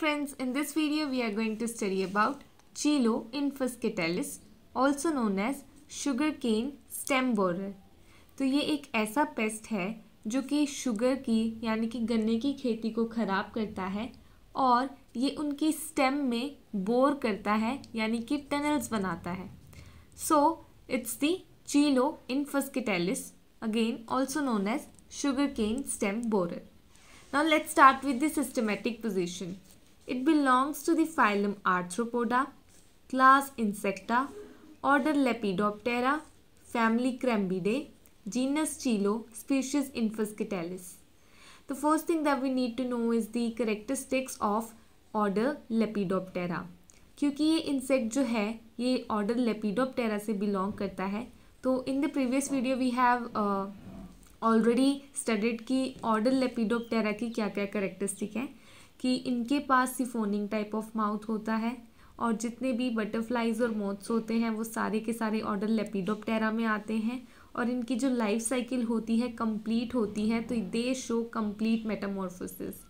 friends, in this video we are going to study about Chilo infuscatalis, also known as sugar cane stem borer. तो ये एक ऐसा paste है जो कि शुगर की यानी कि गन्ने की खेती को ख़राब करता है और ये उनकी स्टेम में बोर करता है यानी कि टनल्स बनाता है so it's the Chilo infuscatellus again also known as sugarcane stem borer. Now let's start with the systematic position. It belongs to the phylum Arthropoda, class Insecta, order Lepidoptera, family Crambidae, genus Chilo, species Infuscitalis. The first thing that we need to know is the characteristics of order Lepidoptera. क्योंकि ये insect जो है ये order lepidoptera से belong करता है तो in the previous video we have already studied कि ऑर्डर लेपिडोप्टेरा की क्या क्या करेक्टरिस्टिक है कि इनके पास सिफोनिंग टाइप ऑफ माउथ होता है और जितने भी बटरफ्लाइज और मोथ्स होते हैं वो सारे के सारे ऑर्डर लेपिडोप्टेरा में आते हैं और इनकी जो लाइफ साइकिल होती है कंप्लीट होती है तो they show complete metamorphosis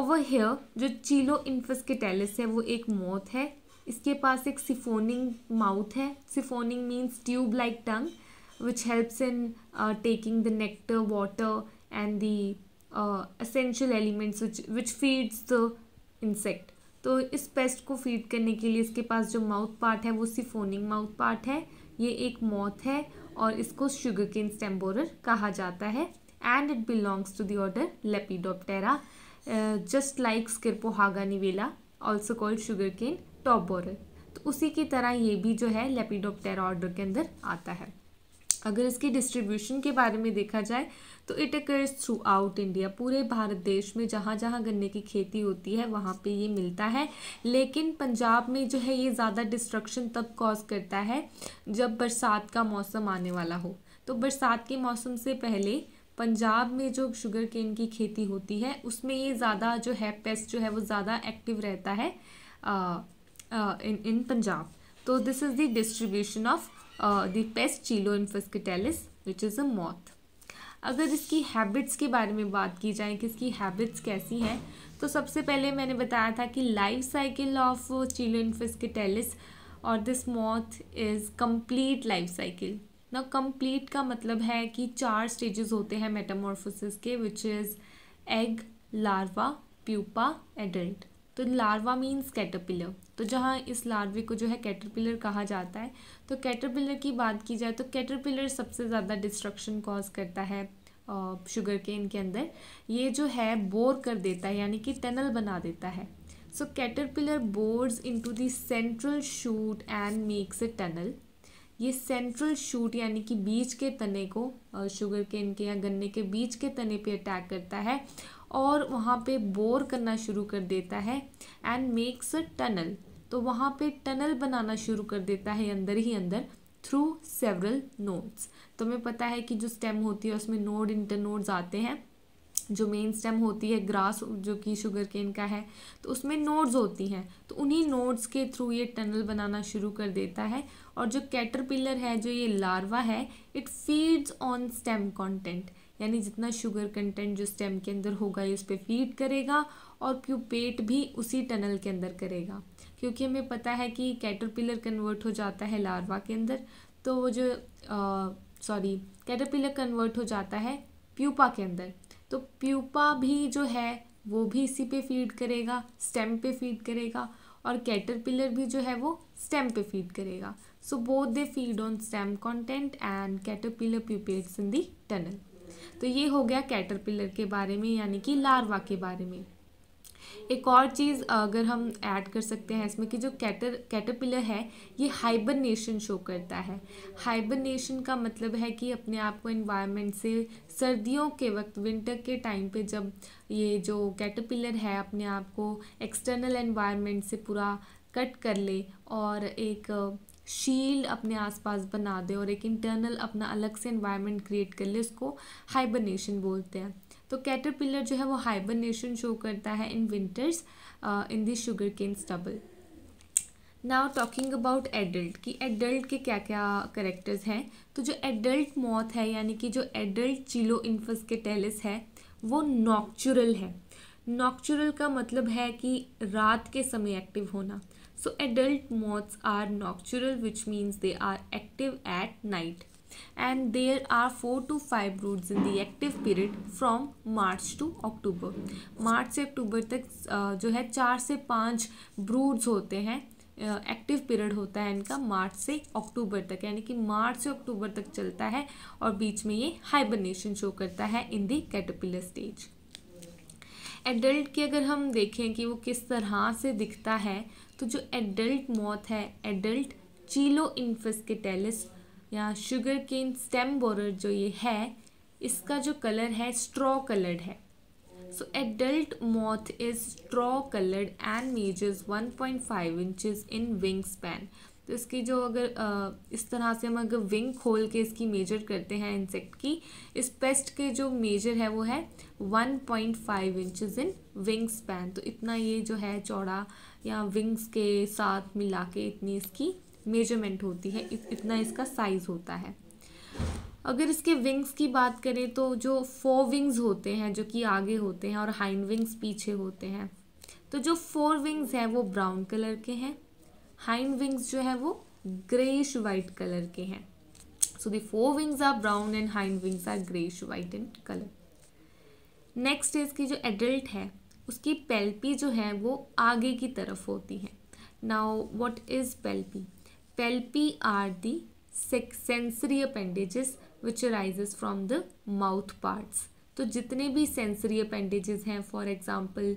over here जो चीलो इन्फस्केटेलिस है वो एक मोथ है इसके पास एक सिफोनिंग माउथ है siphoning means tube like tongue which helps in taking the nectar water and the uh, essential elements which which feeds the insect तो इस पेस्ट को फीड करने के लिए इसके पास जो माउथ पार्ट है वो सिफोनिंग माउथ पार्ट है ये एक मॉथ है और इसको शुगर केन स्टेम्बोरर कहा जाता है and it belongs to the order Lepidoptera just like Scirpophaga nivella also called sugar cane top borer तो उसी की तरह ये भी जो है लेपिडोप्टेरा ऑर्डर के अंदर आता है अगर इसकी डिस्ट्रीब्यूशन के बारे में देखा जाए तो it occurs throughout India पूरे भारत देश में जहाँ जहाँ गन्ने की खेती होती है वहाँ पे ये मिलता है लेकिन पंजाब में जो है ये ज़्यादा डिस्ट्रक्शन तब कॉज करता है जब बरसात का मौसम आने वाला हो तो बरसात के मौसम से पहले पंजाब में जो शुगर केन की खेती होती है उसमें ये ज़्यादा जो है पेस्ट जो है वो ज़्यादा एक्टिव रहता है इन इन पंजाब तो this is the distribution of the pest Chilo Chiloinfus which is a moth अगर इसकी हैबिट्स के बारे में बात की जाए कि इसकी हैबिट्स कैसी हैं तो सबसे पहले मैंने बताया था कि लाइफ साइकिल ऑफ चीलो टेलिस और this moth is complete life cycle ना कम्प्लीट का मतलब है कि चार स्टेजेस होते हैं मेटामोरफोसिस के which is egg larva pupa adult तो लार्वा मीन्स कैटरपिलर तो जहाँ इस लार्वे को जो है कैटरपिलर कहा जाता है तो कैटरपिलर की बात की जाए तो कैटरपिलर सबसे ज़्यादा डिस्ट्रक्शन कॉज करता है शुगर केन के अंदर ये जो है बोर कर देता है यानी कि टनल बना देता है so caterpillar bores into to central shoot and makes a tunnel ये सेंट्रल शूट यानी कि बीज के तने को शुगर केन के या गन्ने के बीज के तने पे अटैक करता है और वहाँ पे बोर करना शुरू कर देता है एंड मेक्स अ टनल तो वहाँ पे टनल बनाना शुरू कर देता है अंदर ही अंदर थ्रू सेवरल नोड्स तुम्हें पता है कि जो स्टेम होती है उसमें नोड इंटर नोड्स आते हैं जो मेन स्टेम होती है ग्रास जो कि शुगर केन का है तो उसमें नोड्स होती हैं तो उन्हीं नोड्स के थ्रू ये टनल बनाना शुरू कर देता है और जो कैटरपिलर है जो ये लार्वा है it feeds on stem content यानी जितना शुगर कंटेंट जो स्टेम के अंदर होगा ये उस पर फीड करेगा और प्यूपेट भी उसी टनल के अंदर करेगा क्योंकि हमें पता है कि कैटरपिलर कन्वर्ट हो जाता है लार्वा के अंदर तो वो जो सॉरी कैटरपिलर कन्वर्ट हो जाता है प्यूपा के अंदर तो प्यूपा भी जो है वो भी इसी पे फीड करेगा स्टेम पे फीड करेगा और कैटरपिलर भी जो है वो स्टेम पे फीड करेगा so both they feed on stem content and caterpillar pupates in the tunnel तो ये हो गया कैटरपिलर के बारे में यानी कि लार्वा के बारे में एक और चीज़ अगर हम ऐड कर सकते हैं इसमें कि जो कैटर कैटरपिलर है ये हाइबरनेशन शो करता है हाइबरनेशन का मतलब है कि अपने आप को इन्वायरमेंट से सर्दियों के वक्त विंटर के टाइम पे जब ये जो कैटरपिलर है अपने आप को एक्सटर्नल एनवायरनमेंट से पूरा कट कर ले और एक शील्ड अपने आसपास बना दे और एक इंटरनल अपना अलग से इन्वायरमेंट क्रिएट कर ले उसको हाइबरनेशन बोलते हैं तो कैटरपिलर जो है वो हाइबरनेशन शो करता है in winters in the sugar cane stubble now talking about adult कि एडल्ट के क्या क्या करेक्टर्स हैं तो जो एडल्ट मॉथ है यानी कि जो एडल्ट चिलो इन्फस के टेलिस है वो नॉक्चुरल है नॉक्चुरल का मतलब है कि रात के समय एक्टिव होना So adult moths are nocturnal which means they are active at night and there are four to five broods in the active period from March to October मार्च से अक्टूबर तक uh, जो है चार से पाँच ब्रूड्स होते हैं एक्टिव uh, पीरियड होता है इनका मार्च से अक्टूबर तक यानी कि मार्च से अक्टूबर तक चलता है और बीच में ये हाइबरनेशन शो करता है in the caterpillar stage adult की अगर हम देखें कि वो किस तरह से दिखता है तो जो एडल्ट मौत है एडल्ट चीलो इन्फेस्केटेलिस या शुगर केन स्टेम बोरर जो ये है इसका जो कलर है स्ट्रॉ कलर्ड है so adult moth is straw coloured and measures 1.5 inches in wing span तो इसकी जो अगर इस तरह से हम अगर विंग खोल के इसकी मेजर करते हैं इंसेक्ट की इस पेस्ट के जो मेजर है वो है 1.5 point five inches in wing span तो इतना ये जो है चौड़ा या विंग्स के साथ मिला के इतनी इसकी मेजरमेंट होती है इतना इसका साइज़ होता है अगर इसके विंग्स की बात करें तो जो फोर विंग्स होते हैं जो कि आगे होते हैं और हाइंड विंग्स पीछे होते हैं तो जो फोर विंग्स हैं वो ब्राउन कलर के हैं हाइंड विंग्स जो है वो ग्रेश वाइट कलर के हैं so the fore wings are brown and hind wings are greyish white in colour next इसकी जो एडल्ट है उसकी पेल्पी जो है वो आगे की तरफ होती है now what is palpi palpi are the sensory appendages which arises from the mouth parts तो जितने भी सेंसरी अपेंडेजेस हैं for example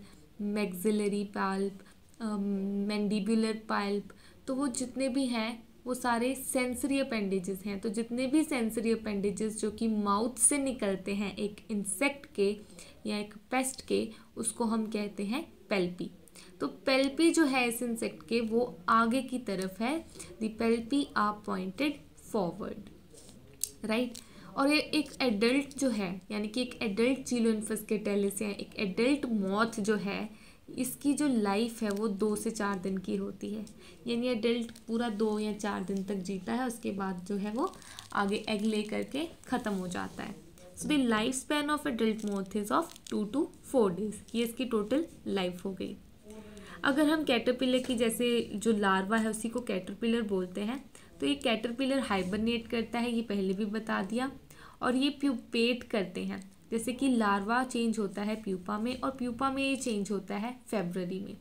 maxillary palp mandibular palp तो वो जितने भी हैं वो सारे सेंसरी अपेंडेजेस हैं तो जितने भी सेंसरी अपेंडेजेस जो कि माउथ से निकलते हैं एक इंसेक्ट के या एक पेस्ट के उसको हम कहते हैं पेल्पी तो पेल्पी जो है इस इंसेक्ट के वो आगे की तरफ है the palpi are pointed forward right और ये एक एडल्ट जो है यानी कि एक एडल्ट चीलो के टेलिस या एक एडल्ट मॉथ जो है इसकी जो लाइफ है वो दो से चार दिन की होती है यानी एडल्ट पूरा दो या चार दिन तक जीता है उसके बाद जो है वो आगे एग ले करके ख़त्म हो जाता है so the life span of adult moth is of two two four days ये इसकी टोटल लाइफ हो गई अगर हम कैटरपिलर की जैसे जो लार्वा है उसी को कैटरपिलर बोलते हैं तो ये कैटरपिलर हाइबरनेट करता है ये पहले भी बता दिया और ये प्यूपेट करते हैं जैसे कि लार्वा चेंज होता है प्यूपा में और प्यूपा में ये चेंज होता है फेबररी में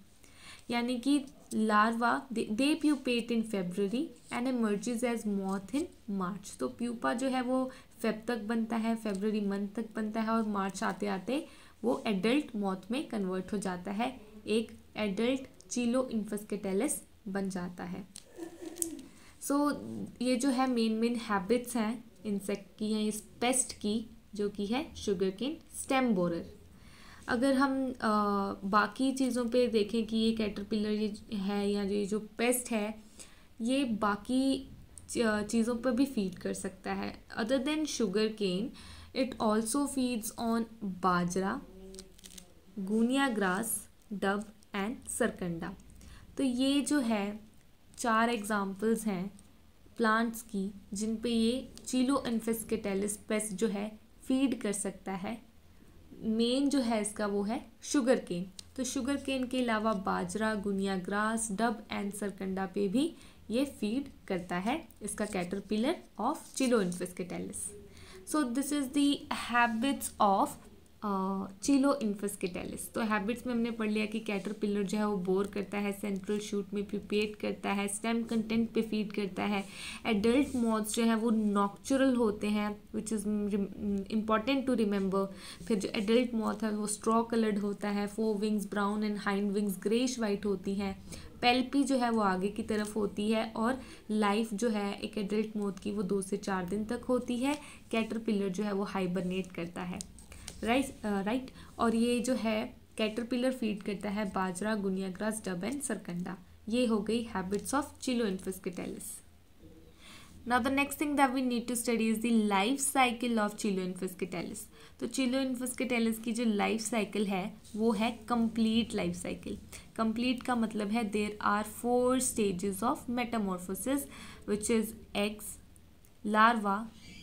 यानी कि larva they pupate in February and emerges as moth in March तो प्यूपा जो है वो फेब तक बनता है फेबररी मंथ तक बनता है और मार्च आते आते वो एडल्ट मॉथ में कन्वर्ट हो जाता है एक एडल्ट चीलो इन्फस्केटेलिस बन जाता है सो so, ये जो है मेन मेन हैबिट्स हैं इंसेक्ट की या इस पेस्ट की जो कि है शुगर केन स्टेम बोरर अगर हम आ, बाकी चीज़ों पे देखें कि ये कैटरपिलर ये है या जो ये जो पेस्ट है ये बाकी चीज़ों पर भी फीड कर सकता है other than sugar cane it also feeds on bajra guinea grass dub and sarkanda तो ये जो है चार एग्जाम्पल्स हैं प्लांट्स की जिन पे ये चीलो इन्फेस्केटेलिस पेस्ट जो है फीड कर सकता है मेन जो है इसका वो है शुगर केन तो शुगर केन के अलावा बाजरा गुनिया ग्रास डब एंड सरकंडा पे भी ये फीड करता है इसका caterpillar of Chilo infuscatellus so this is the habits of Chilo infuscatellus तो हैबिट्स में हमने पढ़ लिया कि कैटरपिलर जो है वो बोर करता है सेंट्रल शूट में प्रिपेट करता है स्टेम कंटेंट पे फीड करता है एडल्ट मॉथ्स जो mm, mm, है वो नॉक्चुरल होते हैं which is important to remember फिर जो एडल्ट मॉथ है वो स्ट्रॉ कलर्ड होता है fore wings brown and hind wings greyish white होती हैं पेल्पी जो है वो आगे की तरफ होती है और लाइफ जो है एक एडल्ट मौत की वो दो से चार दिन तक होती है कैटरपिलर जो है वो हाइबरनेट करता है राइस राइट और ये जो है कैटरपिलर फीड करता है बाजरा गुनियाग्रास डब एंड सरकंडा ये हो गई habits of Chilo infuscatellus now the next thing that we need to study is the life cycle of Chilo infuscatellus तो चिलो इन्फिस्किटेलिस की जो लाइफ साइकिल है वो है कंप्लीट लाइफ साइकिल कंप्लीट का मतलब है there are four stages of metamorphosis which is eggs larva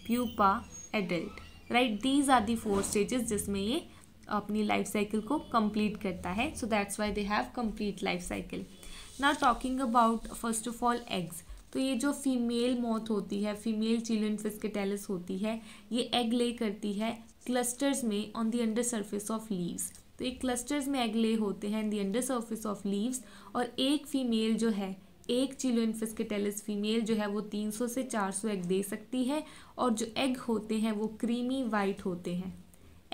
pupa adult right these are the four stages जिसमें ये अपनी लाइफ साइकिल को कंप्लीट करता है so that's why they have complete life cycle now talking about first of all eggs तो ये जो female मौत होती है फीमेल चिल्ड्रन फिस्कटेलिस होती है ये एग ले करती है क्लस्टर्स में on the under surface of leaves तो ये क्लस्टर्स में एग ले होते हैं the under surface of leaves और एक फीमेल जो है एक चिलो इन्फस फीमेल जो है वो 300 से 400 एग दे सकती है और जो एग होते हैं वो क्रीमी वाइट होते हैं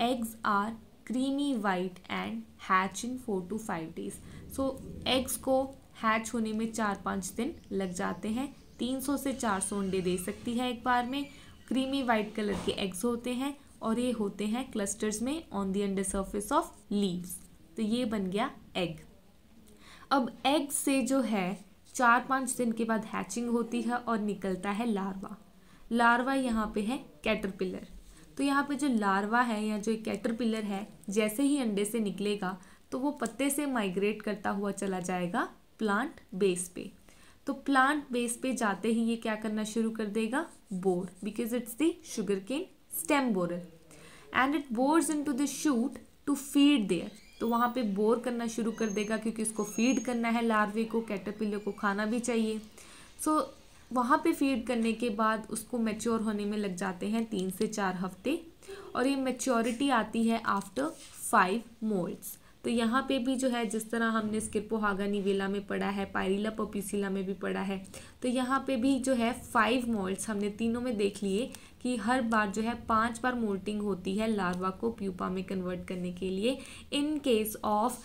eggs are creamy white and hatch in four to five days so eggs को हैच होने में चार पाँच दिन लग जाते हैं 300 से 400 अंडे दे सकती है एक बार में क्रीमी वाइट कलर के एग्स होते हैं और ये होते हैं क्लस्टर्स में on the under surface of leaves तो ये बन गया एग अब एग से जो है चार पाँच दिन के बाद हैचिंग होती है और निकलता है लार्वा लार्वा यहाँ पे है कैटरपिलर तो यहाँ पे जो लार्वा है या जो कैटरपिलर है जैसे ही अंडे से निकलेगा तो वो पत्ते से माइग्रेट करता हुआ चला जाएगा प्लांट बेस पे तो प्लांट बेस पे जाते ही ये क्या करना शुरू कर देगा bore because it's the sugar cane stem borer and it bores into the shoot to feed there तो वहाँ पे बोर करना शुरू कर देगा क्योंकि उसको फीड करना है लार्वे को कैटरपिलर को खाना भी चाहिए सो वहाँ पे फीड करने के बाद उसको मेच्योर होने में लग जाते हैं तीन से चार हफ्ते और ये मेच्योरिटी आती है आफ्टर फाइव मोल्ड्स तो यहाँ पे भी जो है जिस तरह हमने स्किरपोहागा निवेला में पढ़ा है पायरीला पपीसीला में भी पढ़ा है तो यहाँ पे भी जो है फाइव मोल्ड्स हमने तीनों में देख लिए कि हर बार जो है पांच बार मोल्टिंग होती है लार्वा को प्यूपा में कन्वर्ट करने के लिए in case of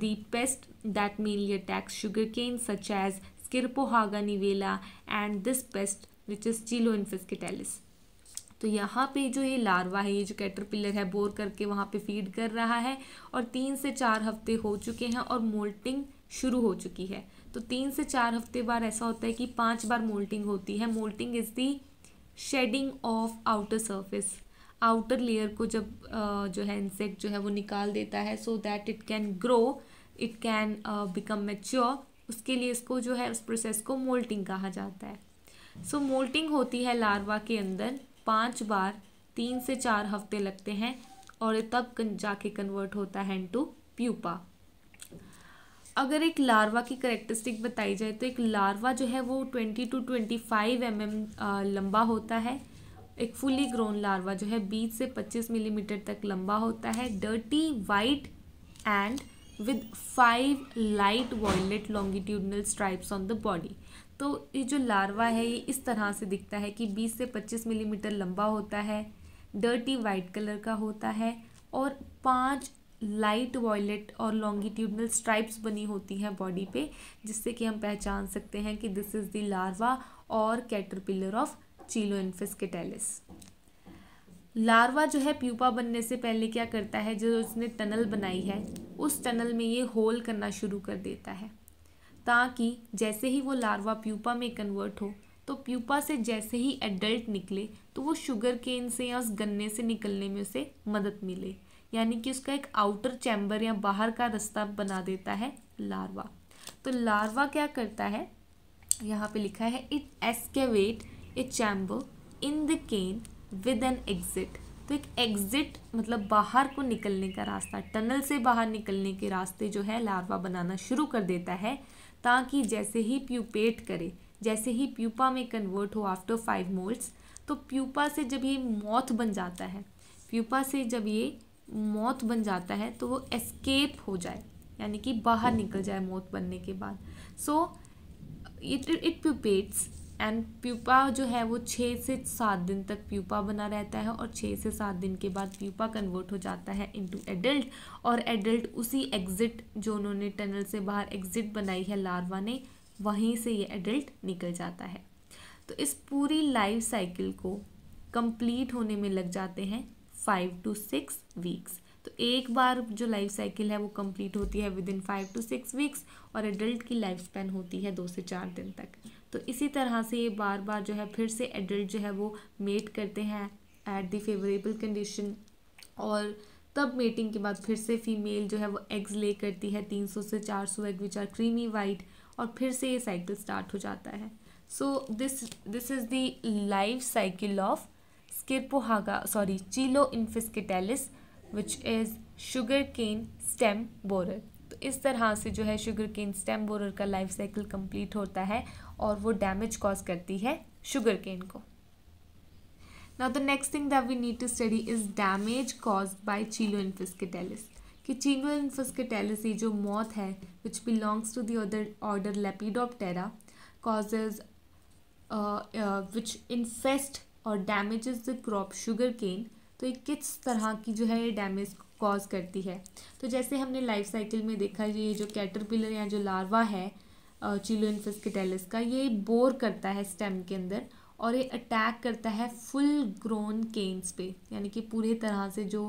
the pest that mainly attacks sugar cane such as Scirpophaga nivella and this pest which is Chilo infuscatellus तो यहाँ पे जो ये लार्वा है ये जो कैटरपिलर है बोर करके वहाँ पे फीड कर रहा है और तीन से चार हफ्ते हो चुके हैं और मोल्टिंग शुरू हो चुकी है तो तीन से चार हफ्ते बार ऐसा होता है कि पांच बार मोल्टिंग होती है moulting is the shedding of outer surface outer layer को जब जो है इंसेक्ट जो है वो निकाल देता है so that it can grow it can become mature उसके लिए इसको जो है उस प्रोसेस को मोल्टिंग कहा जाता है सो so, मोल्टिंग होती है लार्वा के अंदर पाँच बार तीन से चार हफ्ते लगते हैं और ये तब जाके कन्वर्ट होता है इनटू प्यूपा अगर एक लार्वा की करेक्टरिस्टिक बताई जाए तो एक लार्वा जो है वो twenty to twenty five M M लंबा होता है एक फुली ग्रोन लार्वा जो है बीस से पच्चीस मिलीमीटर तक लंबा होता है dirty white and with five light violet longitudinal stripes on the body तो ये जो लार्वा है ये इस तरह से दिखता है कि बीस से पच्चीस मिलीमीटर लंबा होता है डर्टी वाइट कलर का होता है और पांच लाइट वॉयलेट और लॉन्गिट्यूडनल स्ट्राइप्स बनी होती हैं बॉडी पे जिससे कि हम पहचान सकते हैं कि दिस इज़ दी लार्वा और caterpillar of Chilo infuscatellus larva जो है प्यूपा बनने से पहले क्या करता है जो उसने टनल बनाई है उस टनल में ये होल करना शुरू कर देता है ताकि जैसे ही वो लार्वा प्यूपा में कन्वर्ट हो तो प्यूपा से जैसे ही एडल्ट निकले तो वो शुगर केन से या उस गन्ने से निकलने में उसे मदद मिले यानी कि उसका एक आउटर चैम्बर या बाहर का रास्ता बना देता है लार्वा तो लार्वा क्या करता है यहाँ पे लिखा है it excavate a chamber in the cane with an exit तो एक एग्जिट मतलब बाहर को निकलने का रास्ता टनल से बाहर निकलने के रास्ते जो है लार्वा बनाना शुरू कर देता है ताकि जैसे ही प्यूपेट करे जैसे ही प्यूपा में कन्वर्ट हो आफ्टर फाइव मोल्ड्स तो प्यूपा से जब ये मौत बन जाता है प्यूपा से जब ये मौत बन जाता है तो वो एस्केप हो जाए यानी कि बाहर निकल जाए मौत बनने के बाद so it it pupates and pupa जो है वो छः से सात दिन तक प्यूपा बना रहता है और छः से सात दिन के बाद प्यूपा कन्वर्ट हो जाता है इनटू एडल्ट और एडल्ट उसी एग्ज़िट जो उन्होंने टनल से बाहर एग्ज़िट बनाई है लार्वा ने वहीं से ये एडल्ट निकल जाता है तो इस पूरी लाइफ साइकिल को कंप्लीट होने में लग जाते हैं फाइव टू सिक्स वीक्स तो एक बार जो लाइफ साइकिल है वो कंप्लीट होती है within five to six weeks और एडल्ट की लाइफ स्पेन होती है दो से चार दिन तक तो इसी तरह से ये बार बार जो है फिर से एडल्ट जो है वो मेट करते हैं एट दी फेवरेबल कंडीशन और तब मेटिंग के बाद फिर से फीमेल जो है वो एग्स ले करती है तीन सौ से चार सौ egg which are creamy white और फिर से ये साइकिल स्टार्ट हो जाता है so this this is the life cycle of scirpohaga sorry, Chilo infiscatalis which is sugar cane stem borer. तो इस तरह से जो है शुगर केन स्टेम बोरर का लाइफ साइकिल कंप्लीट होता है और वो डैमेज कॉज करती है शुगर केन को now the next thing that we need to study is damage caused by Chilo infuscatellus कि चीलो इन्फिस्किटेलिस ये जो मौत है which belongs to the other order Lepidoptera causes which infest और damages the crop sugar cane तो ये किस तरह की जो है ये डैमेज कॉज करती है तो जैसे हमने लाइफ साइकिल में देखा ये जो कैटरपिलर या जो लार्वा है चिलो इन्फिस्किटेलिस का ये बोर करता है स्टेम के अंदर और ये अटैक करता है फुल ग्रोन केन्स पे यानी कि पूरे तरह से जो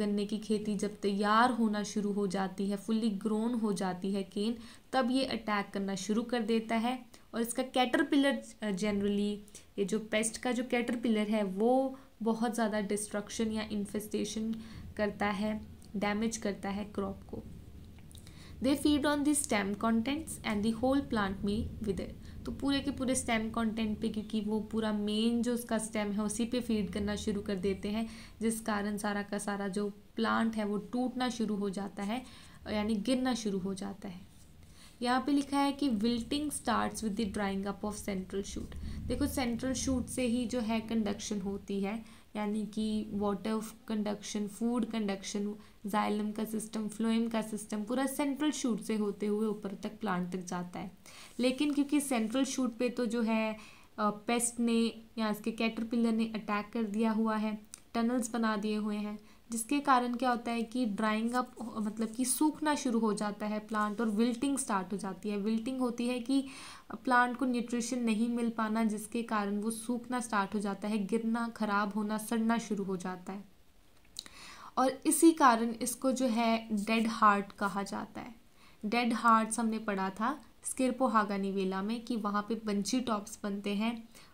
गन्ने की खेती जब तैयार होना शुरू हो जाती है फुल्ली ग्रोन हो जाती है केन तब ये अटैक करना शुरू कर देता है और इसका कैटर पिलर जनरली ये जो पेस्ट का जो कैटर पिलर है वो बहुत ज़्यादा डिस्ट्रक्शन या इन्फेस्टेशन करता है डैमेज करता है क्रॉप को they feed on the stem contents and the whole plant में विदर तो पूरे के पूरे स्टेम कॉन्टेंट पे क्योंकि वो पूरा मेन जो उसका स्टेम है उसी पे फीड करना शुरू कर देते हैं जिस कारण सारा का सारा जो प्लांट है वो टूटना शुरू हो जाता है यानी गिरना शुरू हो जाता है यहाँ पे लिखा है कि wilting starts with the drying up of central shoot देखो सेंट्रल शूट से ही जो है कंडक्शन होती है यानी कि water conduction food conduction xylem का सिस्टम फ्लोइम का सिस्टम पूरा सेंट्रल शूट से होते हुए ऊपर तक प्लांट तक जाता है लेकिन क्योंकि सेंट्रल शूट पे तो जो है पेस्ट ने या इसके कैटरपिलर ने अटैक कर दिया हुआ है टनल्स बना दिए हुए हैं जिसके कारण क्या होता है कि ड्राइंग अप मतलब कि सूखना शुरू हो जाता है प्लांट और विल्टिंग स्टार्ट हो जाती है विल्टिंग होती है कि प्लांट को न्यूट्रिशन नहीं मिल पाना जिसके कारण वो सूखना स्टार्ट हो जाता है गिरना ख़राब होना सड़ना शुरू हो जाता है और इसी कारण इसको जो है डेड हार्ट कहा जाता है डेड हार्ट्स हमने पढ़ा था स्किरपोहागानीवेला में कि वहाँ पे बंची टॉप्स बनते हैं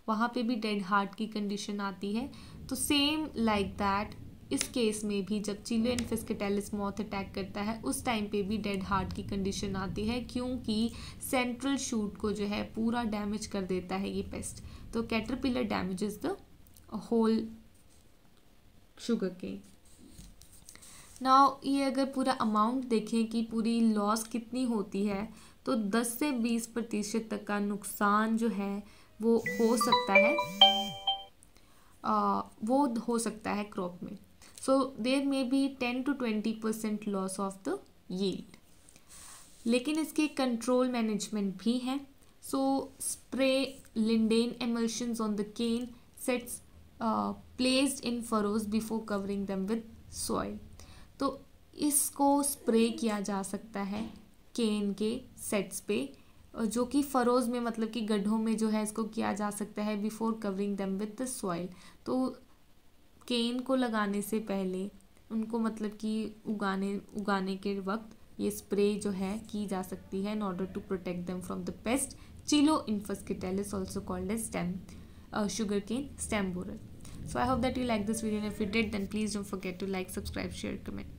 वहाँ पे भी डेड हार्ट की कंडीशन आती है तो सेम लाइक दैट इस केस में भी जब चिलो इन्फेस्किटेलिस मॉथ अटैक करता है उस टाइम पे भी डेड हार्ट की कंडीशन आती है क्योंकि सेंट्रल शूट को जो है पूरा डैमेज कर देता है ये पेस्ट तो caterpillar damage the whole sugar cane now ये अगर पूरा अमाउंट देखें कि पूरी लॉस कितनी होती है तो 10 से 20 प्रतिशत तक का नुकसान जो है वो हो सकता है आ, वो हो सकता है क्रॉप में so there may be 10 to 20 percent loss of the yield लेकिन इसके कंट्रोल मैनेजमेंट भी हैं so spray emulsions on on the cane sets placed in furrows before covering them with soil तो इसको स्प्रे किया जा सकता है केन के सेट्स पे जो कि फ़रोज़ में मतलब कि गड्ढों में जो है इसको किया जा सकता है before covering them with the soil तो केन को लगाने से पहले उनको मतलब कि उगाने उगाने के वक्त ये स्प्रे जो है की जा सकती है in order to protect them from the pest Chilo infuscatellus also called as stem sugar cane stem borer so I hope that you like this video if you did did please don't forget to like subscribe share comment